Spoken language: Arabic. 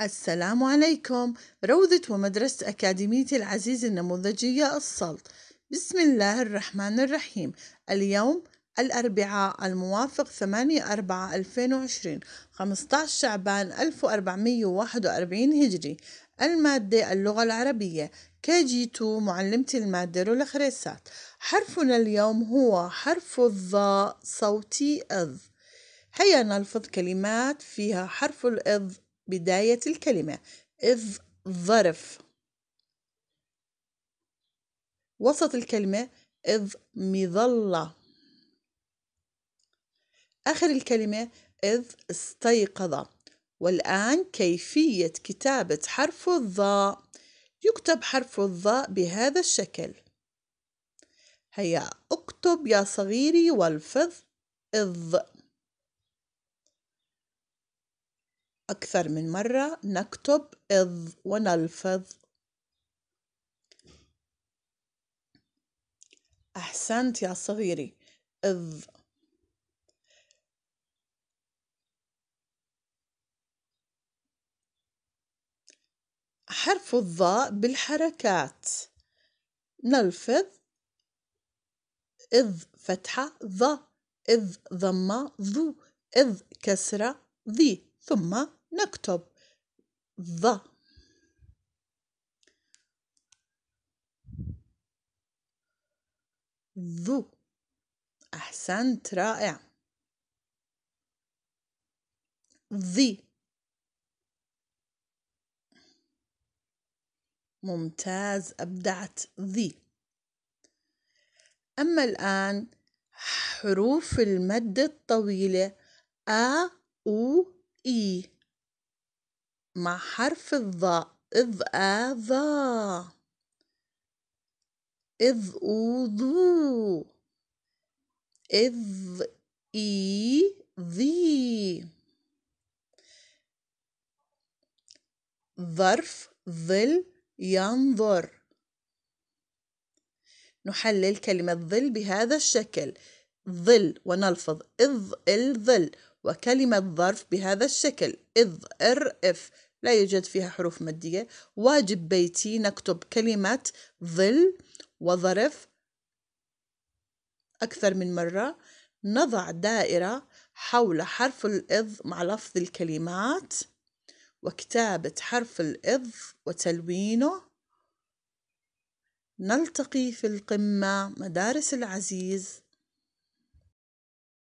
السلام عليكم روضة ومدرسة أكاديمية العزيز النموذجية الصلت بسم الله الرحمن الرحيم اليوم الأربعاء الموافق 8 4 2020 15 شعبان 1441 هجري المادة اللغة العربية كي جي تو معلمة المادة رولا حرفنا اليوم هو حرف الظاء صوتي إذ هيا نلفظ كلمات فيها حرف الإذ بداية الكلمة إذ ظرف وسط الكلمة إذ مظلة آخر الكلمة إذ استيقظ والآن كيفية كتابة حرف الظاء يكتب حرف الظاء بهذا الشكل هيا اكتب يا صغيري والفظ إذ أكثر من مرة نكتب إذ ونلفظ أحسنت يا صغيري إذ حرف الظاء بالحركات نلفظ إذ فتحة ظ إذ ضمة ذو إذ كسرة ذي ثم نكتب ظ ذو أحسنت رائع ذي ممتاز أبدعت ذي أما الآن حروف المد الطويلة أ أو إي مع حرف الظاء إذ آذا إذ أوضو إذ إي ذي ظرف ظل ينظر نحلل كلمة ظل بهذا الشكل ظل ونلفظ إذ الظل وكلمة ظرف بهذا الشكل إذ إر إف لا يوجد فيها حروف مادية واجب بيتي نكتب كلمة ظل وظرف أكثر من مرة نضع دائرة حول حرف الإذ مع لفظ الكلمات وكتابة حرف الإذ وتلوينه نلتقي في القمة مدارس العزيز